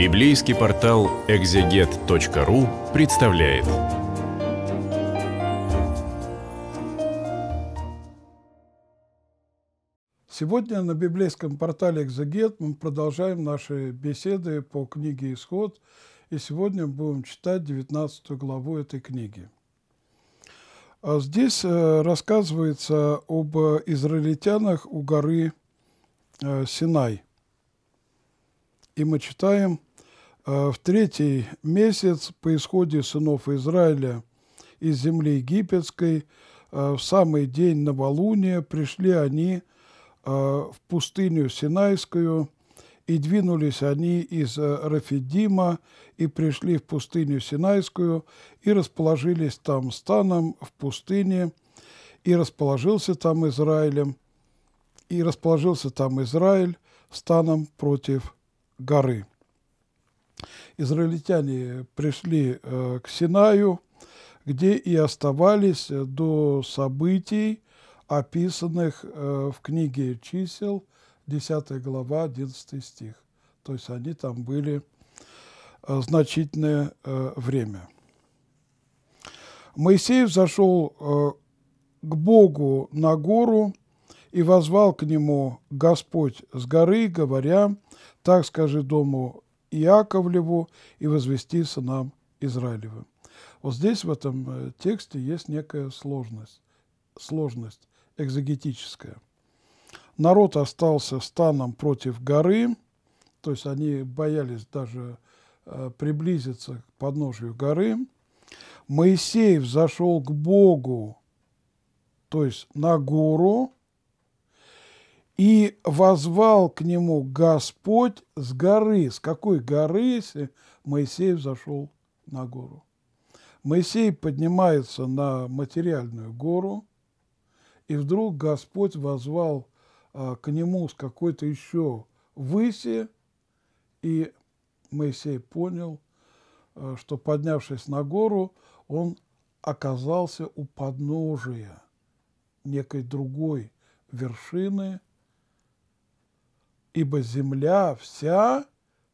Библейский портал экзегет.ру представляет. Сегодня на библейском портале «Экзегет» мы продолжаем наши беседы по книге «Исход», и сегодня будем читать 19 главу этой книги. А здесь э, рассказывается об израильтянах у горы э, Синай. И мы читаем – Э, в третий месяц по исходе сынов Израиля из земли египетской э, в самый день новолуния пришли они э, в пустыню Синайскую, и двинулись они из Рафидима и пришли в пустыню Синайскую, и расположились там станом в пустыне, и расположился там Израилем, и расположился там Израиль станом против горы израильтяне пришли э, к Синаю, где и оставались до событий, описанных э, в книге чисел, 10 глава, 11 стих. То есть они там были э, значительное время. Моисей зашел к Богу на гору и возвал к нему Господь с горы, говоря, «Так скажи дому Иаковлеву и возвести сынам Израилевым. Вот здесь в этом э, тексте есть некая сложность, сложность экзогетическая. Народ остался станом против горы, то есть они боялись даже э, приблизиться к подножию горы. Моисей взошел к Богу, то есть на гору, и возвал к нему Господь с горы. С какой горы, если Моисей взошел на гору? Моисей поднимается на материальную гору, и вдруг Господь возвал а, к нему с какой-то еще выси, и Моисей понял, а, что, поднявшись на гору, он оказался у подножия некой другой вершины – ибо земля вся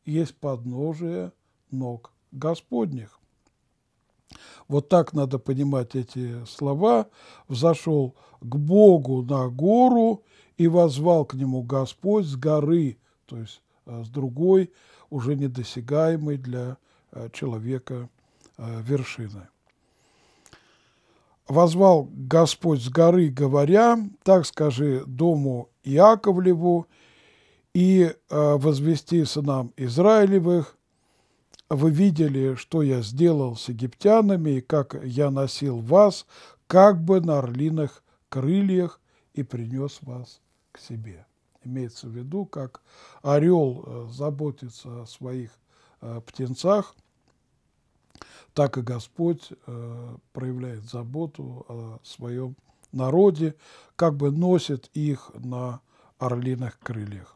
есть подножие ног Господних. Вот так надо понимать эти слова. «Взошел к Богу на гору и возвал к Нему Господь с горы», то есть э, с другой, уже недосягаемой для э, человека э, вершины. «Возвал Господь с горы, говоря, так скажи дому Иаковлеву, и э, возвести сынам Израилевых. Вы видели, что я сделал с египтянами, и как я носил вас, как бы на орлиных крыльях, и принес вас к себе. Имеется в виду, как орел э, заботится о своих э, птенцах, так и Господь проявляет заботу о своем народе, как бы носит их на орлиных крыльях.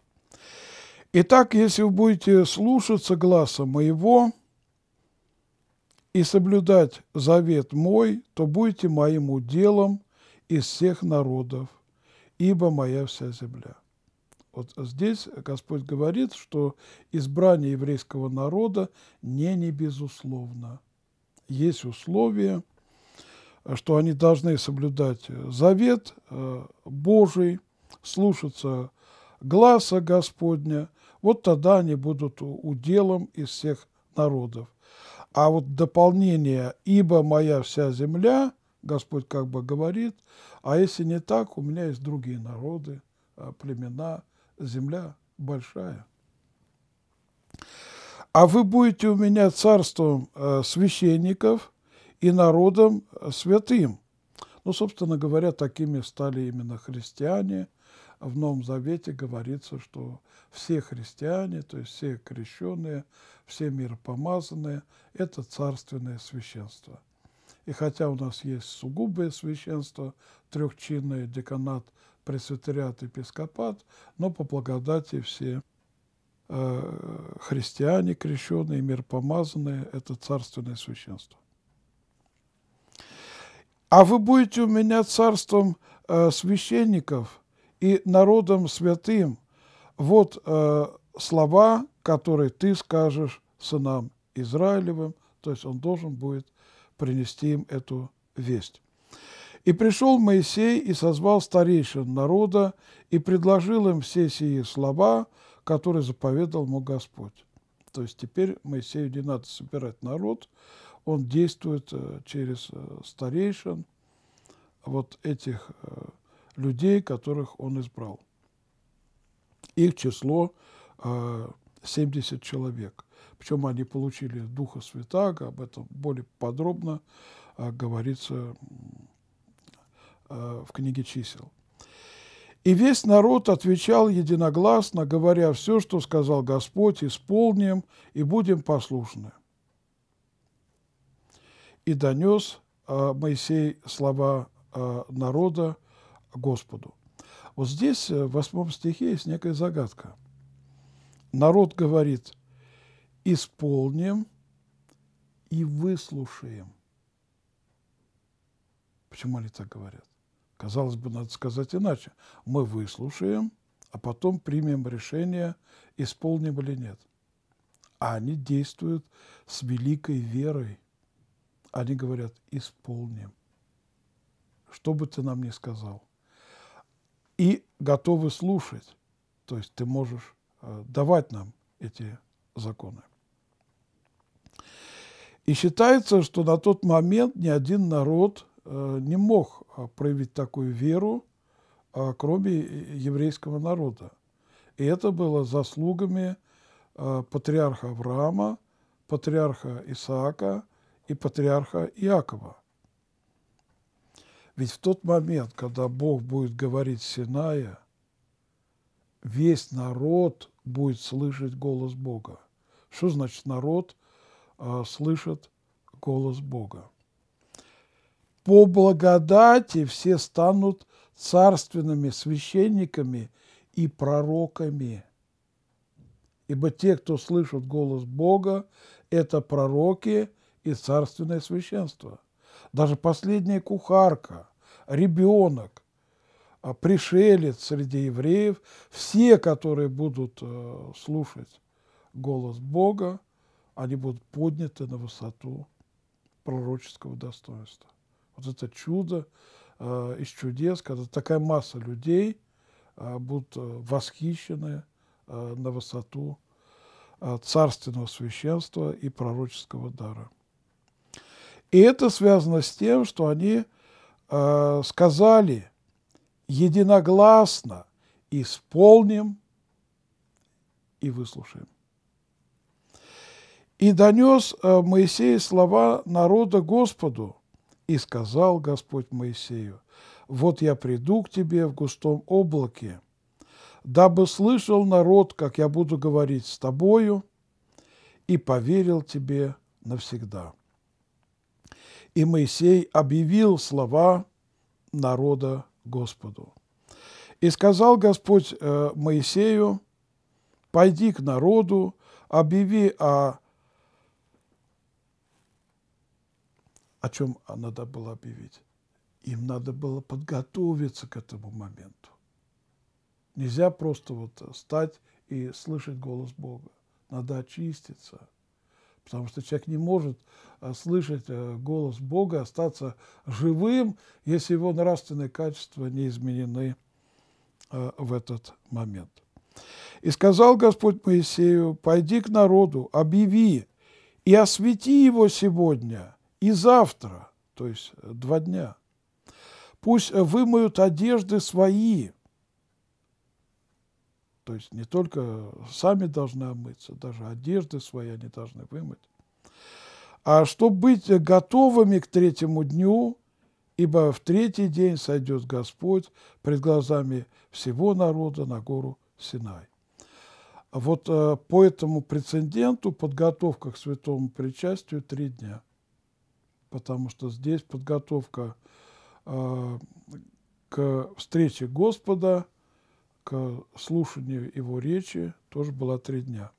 Итак, если вы будете слушаться гласа моего и соблюдать завет мой, то будете моим уделом из всех народов, ибо моя вся земля. Вот здесь Господь говорит, что избрание еврейского народа не не безусловно. Есть условия, что они должны соблюдать завет э, Божий, слушаться Гласа Господня, вот тогда они будут уделом из всех народов. А вот дополнение «Ибо моя вся земля» Господь как бы говорит, а если не так, у меня есть другие народы, а, племена, земля большая. А вы будете у меня царством э, священников и народом э, святым. Ну, собственно говоря, такими стали именно христиане – в Новом Завете говорится, что все христиане, то есть все крещенные, все миропомазанные – это царственное священство. И хотя у нас есть сугубое священство, трехчинное, деканат, пресвитериат, епископат, но по благодати все э, христиане, крещенные, мир помазанные, это царственное священство. А вы будете у меня царством э, священников – и народом святым, вот э, слова, которые ты скажешь сынам Израилевым, то есть он должен будет принести им эту весть. И пришел Моисей и созвал старейшин народа и предложил им все сии слова, которые заповедал ему Господь. То есть теперь Моисею не надо собирать народ, он действует э, через э, старейшин вот этих э, людей, которых он избрал. Их число 70 э, человек. Причем они получили Духа Святаго, об этом более подробно э, говорится э, в книге чисел. И весь народ отвечал единогласно, говоря, все, что сказал Господь, исполним и будем послушны. И донес Моисей слова народа, Господу. Вот здесь, э, в восьмом стихе, есть некая загадка. Народ говорит, исполним и выслушаем. Почему они так говорят? Казалось бы, надо сказать иначе. Мы выслушаем, а потом примем решение, исполним или нет. А они действуют с великой верой. Они говорят, исполним. Что бы ты нам ни сказал – и готовы слушать. То есть ты можешь э, давать нам эти законы. И считается, что на тот момент ни один народ э, не мог э, проявить такую веру, кроме еврейского народа. И это было заслугами патриарха Авраама, патриарха Исаака и патриарха Иакова. Ведь в тот момент, когда Бог будет говорить Синая, весь народ будет слышать голос Бога. Что значит народ а, слышит голос Бога? По благодати все станут царственными священниками и пророками. Ибо те, кто слышит голос Бога, это пророки и царственное священство – даже последняя кухарка, ребенок, а, пришелец среди евреев, все, которые будут э, слушать голос Бога, они будут подняты на высоту пророческого достоинства. Вот это чудо э, из чудес, когда такая масса людей э, будут восхищены на высоту царственного священства и пророческого дара. И это связано с тем, что они э, сказали единогласно «исполним и выслушаем». И донес э, Моисей слова народа Господу, и сказал Господь Моисею, «Вот я приду к тебе в густом облаке, дабы слышал народ, как я буду говорить с тобою, и поверил тебе навсегда» и Моисей объявил слова народа Господу. И сказал Господь э, Моисею, пойди к народу, объяви о... О чем надо было объявить? Им надо было подготовиться к этому моменту. Нельзя просто вот э, стать и слышать голос Бога. Надо очиститься – потому что человек не может э, слышать э, голос Бога, остаться живым, если его нравственные качества не изменены э, в этот момент. «И сказал Господь Моисею, пойди к народу, объяви и освети его сегодня и завтра, то есть два дня. Пусть вымоют одежды свои, то есть не только сами должны омыться, даже одежды свои они должны вымыть. А чтобы быть готовыми к третьему дню, ибо в третий день сойдет Господь пред глазами всего народа на гору Синай. Вот э, по этому прецеденту подготовка к святому причастию три дня, потому что здесь подготовка э, к встрече Господа – к слушанию его речи тоже было три дня.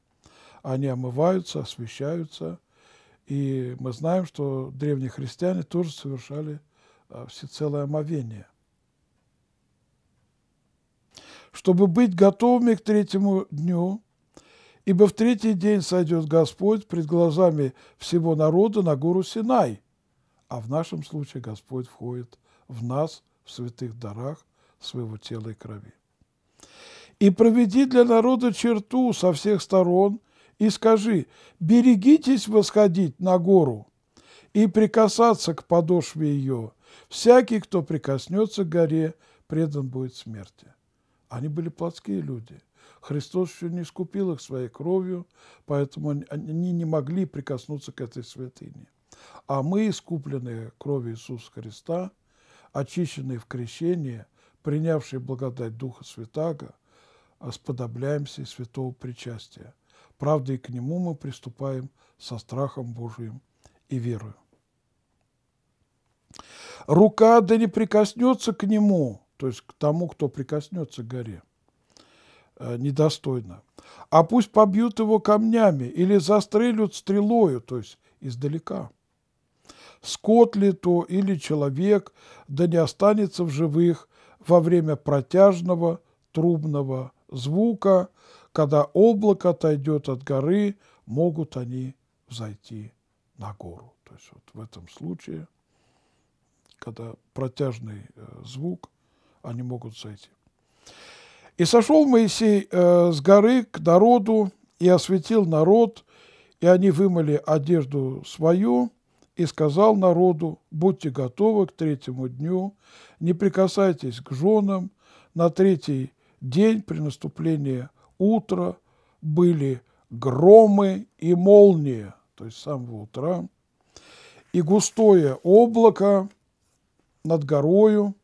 Они омываются, освещаются, и мы знаем, что древние христиане тоже совершали а, всецелое омовение. Чтобы быть готовыми к третьему дню, ибо в третий день сойдет Господь пред глазами всего народа на гору Синай, а в нашем случае Господь входит в нас в святых дарах своего тела и крови и проведи для народа черту со всех сторон, и скажи, берегитесь восходить на гору и прикасаться к подошве ее. Всякий, кто прикоснется к горе, предан будет смерти. Они были плотские люди. Христос еще не искупил их своей кровью, поэтому они не могли прикоснуться к этой святыне. А мы, искупленные кровью Иисуса Христа, очищенные в крещение, принявшие благодать Духа Святаго, сподобляемся святого причастия. Правда, и к нему мы приступаем со страхом Божиим и верою. Рука да не прикоснется к нему, то есть к тому, кто прикоснется к горе, э, недостойно. А пусть побьют его камнями или застрелят стрелою, то есть издалека. Скот ли то или человек, да не останется в живых во время протяжного трубного звука, когда облако отойдет от горы, могут они взойти на гору. То есть вот в этом случае, когда протяжный э, звук, они могут зайти. И сошел Моисей э, с горы к народу и осветил народ, и они вымыли одежду свою, и сказал народу, будьте готовы к третьему дню, не прикасайтесь к женам, на третий день при наступлении утра были громы и молнии, то есть с самого утра, и густое облако над горою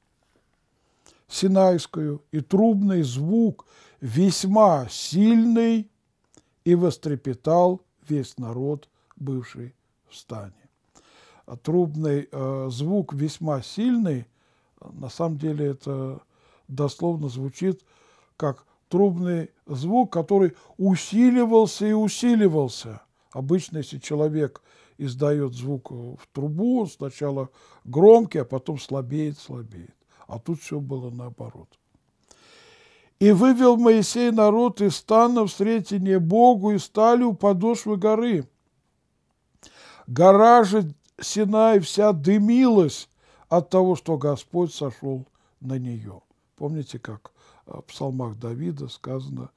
Синайскую, и трубный звук весьма сильный, и вострепетал весь народ, бывший в стане. А трубный э, звук весьма сильный, на самом деле это дословно звучит – как трубный звук, который усиливался и усиливался. Обычно, если человек издает звук в трубу, сначала громкий, а потом слабеет, слабеет. А тут все было наоборот. «И вывел Моисей народ из стана в сретение Богу, и стали у подошвы горы. Гора же Синай вся дымилась от того, что Господь сошел на нее». Помните, как а, в псалмах Давида сказано,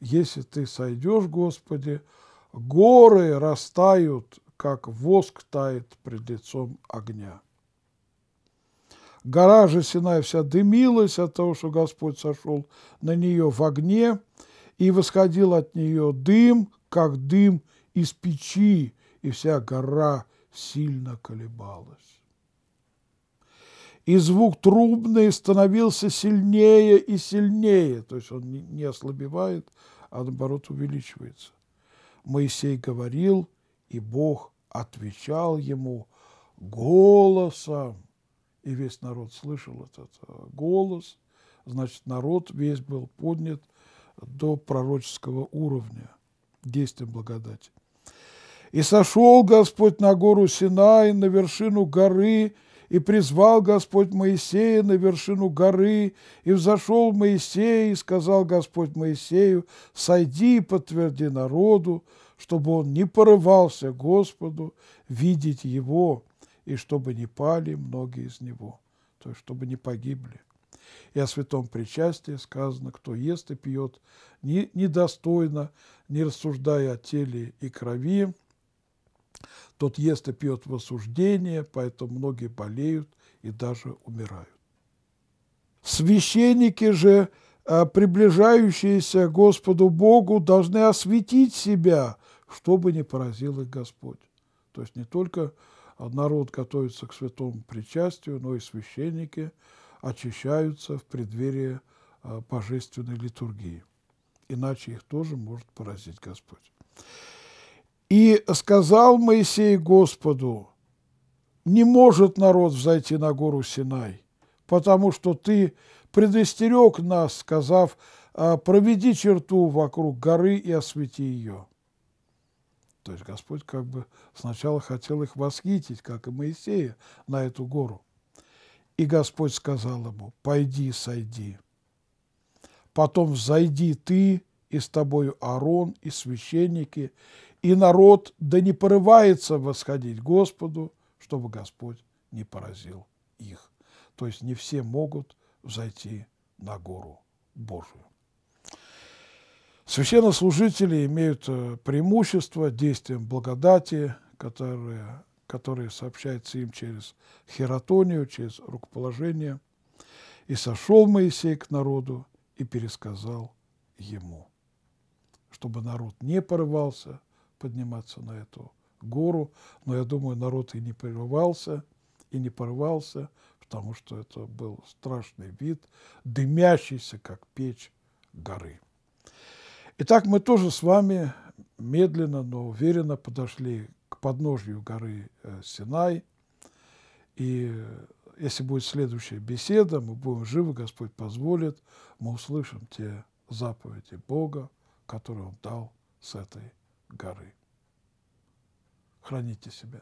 «Если ты сойдешь, Господи, горы растают, как воск тает пред лицом огня». Гора же Синай вся дымилась от того, что Господь сошел на нее в огне, и восходил от нее дым, как дым из печи, и вся гора сильно колебалась и звук трубный становился сильнее и сильнее, то есть он не ослабевает, а наоборот увеличивается. Моисей говорил, и Бог отвечал ему голосом, и весь народ слышал этот э, голос, значит, народ весь был поднят до пророческого уровня действия благодати. И сошел Господь на гору Синай, на вершину горы, и призвал Господь Моисея на вершину горы, и взошел Моисей, и сказал Господь Моисею, «Сойди и подтверди народу, чтобы он не порывался Господу видеть его, и чтобы не пали многие из него, то есть чтобы не погибли». И о святом причастии сказано, кто ест и пьет недостойно, не рассуждая о теле и крови, тот ест и пьет в осуждение, поэтому многие болеют и даже умирают. Священники же, а, приближающиеся к Господу Богу, должны осветить себя, чтобы не поразил их Господь. То есть не только народ готовится к святому причастию, но и священники очищаются в преддверии а, божественной литургии. Иначе их тоже может поразить Господь. И сказал Моисей Господу, не может народ взойти на гору Синай, потому что ты предостерег нас, сказав, «А, проведи черту вокруг горы и освети ее. То есть Господь как бы сначала хотел их восхитить, как и Моисея, на эту гору. И Господь сказал ему, пойди, сойди. Потом взойди ты, и с тобою Аарон, и священники, и народ да не порывается восходить Господу, чтобы Господь не поразил их. То есть не все могут взойти на гору Божию. Священнослужители имеют э, преимущество действием благодати, которые, которые сообщается им через хератонию, через рукоположение. «И сошел Моисей к народу и пересказал ему, чтобы народ не порывался – подниматься на эту гору, но я думаю, народ и не прерывался, и не порвался, потому что это был страшный вид, дымящийся, как печь горы. Итак, мы тоже с вами медленно, но уверенно подошли к подножью горы э, Синай. И э, если будет следующая беседа, мы будем живы, Господь позволит, мы услышим те заповеди Бога, которые Он дал с этой горы. Храните себя.